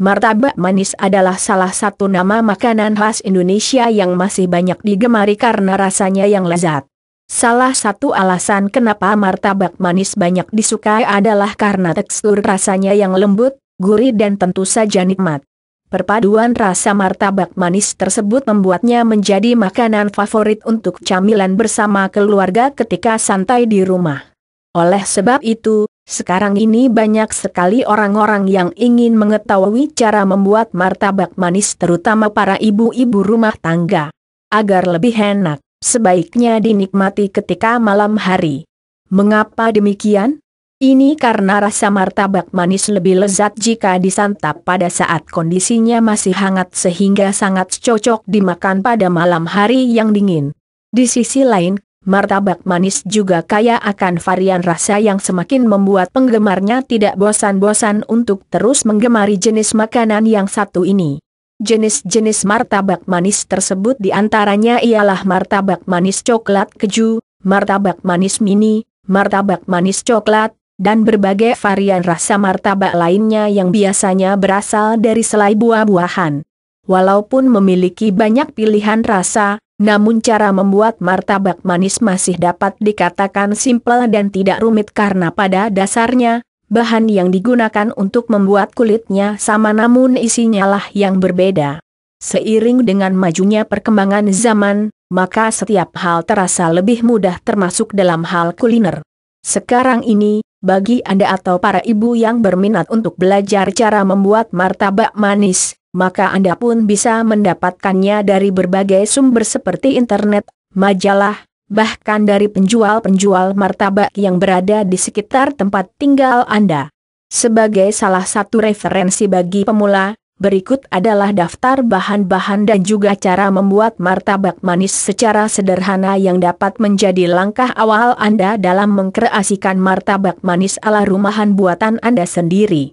Martabak manis adalah salah satu nama makanan khas Indonesia yang masih banyak digemari karena rasanya yang lezat. Salah satu alasan kenapa martabak manis banyak disukai adalah karena tekstur rasanya yang lembut, gurih dan tentu saja nikmat. Perpaduan rasa martabak manis tersebut membuatnya menjadi makanan favorit untuk camilan bersama keluarga ketika santai di rumah. Oleh sebab itu, sekarang ini banyak sekali orang-orang yang ingin mengetahui cara membuat martabak manis terutama para ibu-ibu rumah tangga. Agar lebih enak, sebaiknya dinikmati ketika malam hari. Mengapa demikian? Ini karena rasa martabak manis lebih lezat jika disantap pada saat kondisinya masih hangat sehingga sangat cocok dimakan pada malam hari yang dingin. Di sisi lain, martabak manis juga kaya akan varian rasa yang semakin membuat penggemarnya tidak bosan-bosan untuk terus menggemari jenis makanan yang satu ini. Jenis-jenis martabak manis tersebut diantaranya ialah martabak manis coklat keju, martabak manis mini, martabak manis coklat, dan berbagai varian rasa martabak lainnya yang biasanya berasal dari selai buah-buahan. Walaupun memiliki banyak pilihan rasa, namun cara membuat martabak manis masih dapat dikatakan simple dan tidak rumit karena pada dasarnya, bahan yang digunakan untuk membuat kulitnya sama namun isinya lah yang berbeda. Seiring dengan majunya perkembangan zaman, maka setiap hal terasa lebih mudah termasuk dalam hal kuliner. Sekarang ini, bagi Anda atau para ibu yang berminat untuk belajar cara membuat martabak manis, maka Anda pun bisa mendapatkannya dari berbagai sumber seperti internet, majalah, bahkan dari penjual-penjual martabak yang berada di sekitar tempat tinggal Anda. Sebagai salah satu referensi bagi pemula, berikut adalah daftar bahan-bahan dan juga cara membuat martabak manis secara sederhana yang dapat menjadi langkah awal Anda dalam mengkreasikan martabak manis ala rumahan buatan Anda sendiri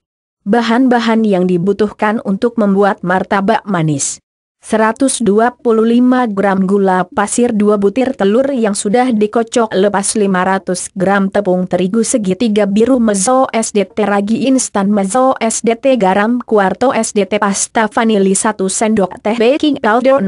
bahan-bahan yang dibutuhkan untuk membuat martabak manis. 125 gram gula pasir 2 butir telur yang sudah dikocok lepas 500 gram tepung terigu segitiga biru mezo SDT ragi instan mezo SDT garam kuarto SDT pasta vanili 1 sendok teh baking powder 600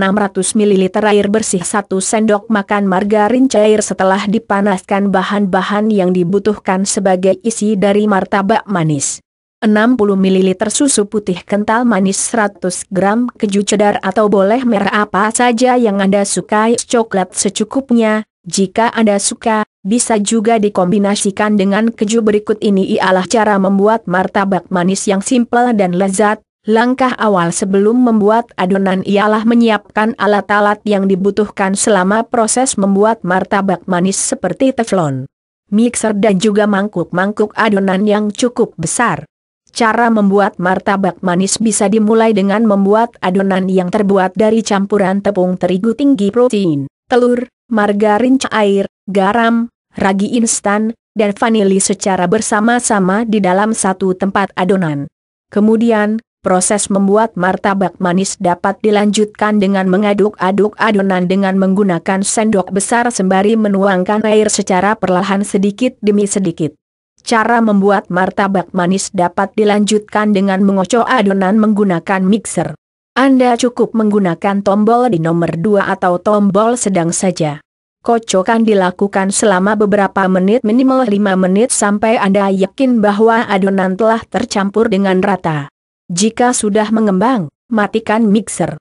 ml air bersih 1 sendok makan margarin cair setelah dipanaskan bahan-bahan yang dibutuhkan sebagai isi dari martabak manis. 60 ml susu putih kental manis 100 gram keju cheddar atau boleh merah apa saja yang Anda sukai coklat secukupnya. Jika Anda suka, bisa juga dikombinasikan dengan keju berikut ini ialah cara membuat martabak manis yang simple dan lezat. Langkah awal sebelum membuat adonan ialah menyiapkan alat-alat yang dibutuhkan selama proses membuat martabak manis seperti teflon, mixer dan juga mangkuk-mangkuk adonan yang cukup besar. Cara membuat martabak manis bisa dimulai dengan membuat adonan yang terbuat dari campuran tepung terigu tinggi protein, telur, margarin cair, garam, ragi instan, dan vanili secara bersama-sama di dalam satu tempat adonan. Kemudian, proses membuat martabak manis dapat dilanjutkan dengan mengaduk-aduk adonan dengan menggunakan sendok besar sembari menuangkan air secara perlahan sedikit demi sedikit. Cara membuat martabak manis dapat dilanjutkan dengan mengocok adonan menggunakan mixer. Anda cukup menggunakan tombol di nomor 2 atau tombol sedang saja. Kocokan dilakukan selama beberapa menit minimal 5 menit sampai Anda yakin bahwa adonan telah tercampur dengan rata. Jika sudah mengembang, matikan mixer.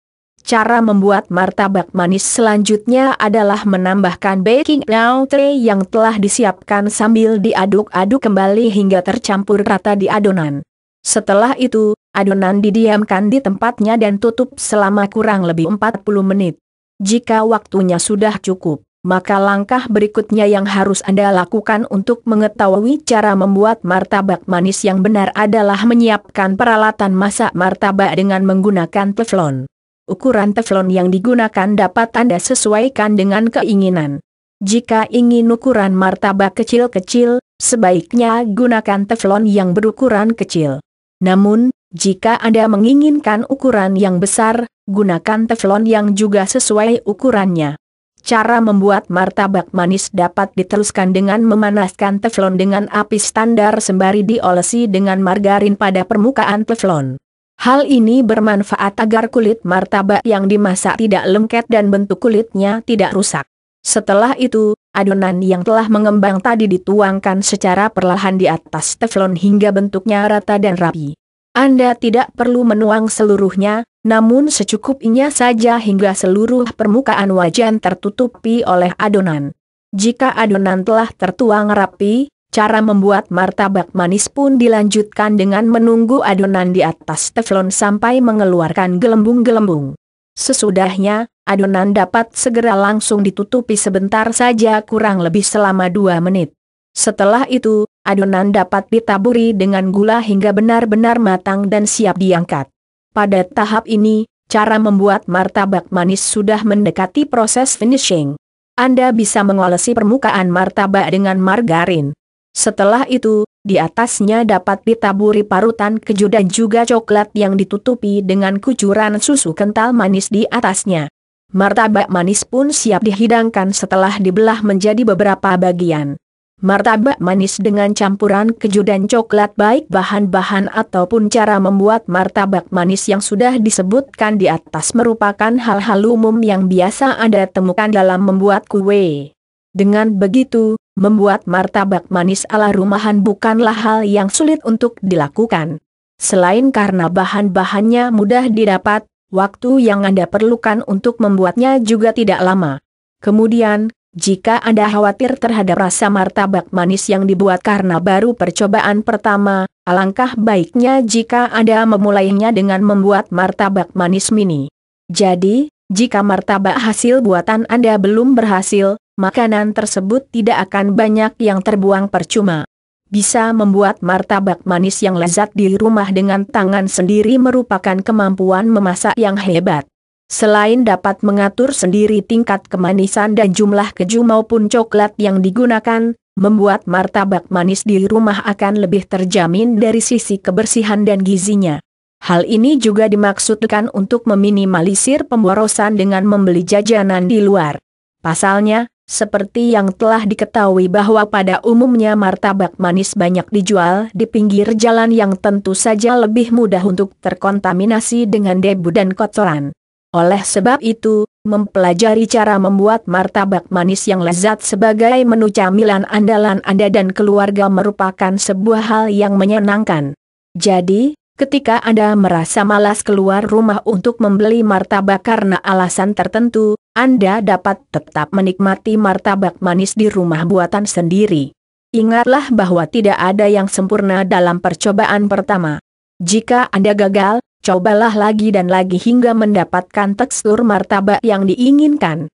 Cara membuat martabak manis selanjutnya adalah menambahkan baking powder yang telah disiapkan sambil diaduk-aduk kembali hingga tercampur rata di adonan. Setelah itu, adonan didiamkan di tempatnya dan tutup selama kurang lebih 40 menit. Jika waktunya sudah cukup, maka langkah berikutnya yang harus Anda lakukan untuk mengetahui cara membuat martabak manis yang benar adalah menyiapkan peralatan masak martabak dengan menggunakan teflon ukuran teflon yang digunakan dapat Anda sesuaikan dengan keinginan. Jika ingin ukuran martabak kecil-kecil, sebaiknya gunakan teflon yang berukuran kecil. Namun, jika Anda menginginkan ukuran yang besar, gunakan teflon yang juga sesuai ukurannya. Cara membuat martabak manis dapat diteruskan dengan memanaskan teflon dengan api standar sembari diolesi dengan margarin pada permukaan teflon. Hal ini bermanfaat agar kulit martabak yang dimasak tidak lengket dan bentuk kulitnya tidak rusak. Setelah itu, adonan yang telah mengembang tadi dituangkan secara perlahan di atas teflon hingga bentuknya rata dan rapi. Anda tidak perlu menuang seluruhnya, namun secukupnya saja hingga seluruh permukaan wajan tertutupi oleh adonan. Jika adonan telah tertuang rapi, Cara membuat martabak manis pun dilanjutkan dengan menunggu adonan di atas teflon sampai mengeluarkan gelembung-gelembung. Sesudahnya, adonan dapat segera langsung ditutupi sebentar saja kurang lebih selama 2 menit. Setelah itu, adonan dapat ditaburi dengan gula hingga benar-benar matang dan siap diangkat. Pada tahap ini, cara membuat martabak manis sudah mendekati proses finishing. Anda bisa mengolesi permukaan martabak dengan margarin setelah itu, di atasnya dapat ditaburi parutan keju dan juga coklat yang ditutupi dengan kucuran susu kental manis di atasnya. Martabak manis pun siap dihidangkan setelah dibelah menjadi beberapa bagian. Martabak manis dengan campuran keju dan coklat baik bahan-bahan ataupun cara membuat martabak manis yang sudah disebutkan di atas merupakan hal-hal umum yang biasa Anda temukan dalam membuat kue. Dengan begitu, membuat martabak manis ala rumahan bukanlah hal yang sulit untuk dilakukan. Selain karena bahan-bahannya mudah didapat, waktu yang Anda perlukan untuk membuatnya juga tidak lama. Kemudian, jika Anda khawatir terhadap rasa martabak manis yang dibuat karena baru percobaan pertama, alangkah baiknya jika Anda memulainya dengan membuat martabak manis mini. Jadi, jika martabak hasil buatan Anda belum berhasil, makanan tersebut tidak akan banyak yang terbuang percuma. Bisa membuat martabak manis yang lezat di rumah dengan tangan sendiri merupakan kemampuan memasak yang hebat. Selain dapat mengatur sendiri tingkat kemanisan dan jumlah keju maupun coklat yang digunakan, membuat martabak manis di rumah akan lebih terjamin dari sisi kebersihan dan gizinya. Hal ini juga dimaksudkan untuk meminimalisir pemborosan dengan membeli jajanan di luar. Pasalnya, seperti yang telah diketahui bahwa pada umumnya martabak manis banyak dijual di pinggir jalan yang tentu saja lebih mudah untuk terkontaminasi dengan debu dan kotoran. Oleh sebab itu, mempelajari cara membuat martabak manis yang lezat sebagai menu camilan andalan Anda dan keluarga merupakan sebuah hal yang menyenangkan. Jadi, ketika Anda merasa malas keluar rumah untuk membeli martabak karena alasan tertentu, anda dapat tetap menikmati martabak manis di rumah buatan sendiri. Ingatlah bahwa tidak ada yang sempurna dalam percobaan pertama. Jika Anda gagal, cobalah lagi dan lagi hingga mendapatkan tekstur martabak yang diinginkan.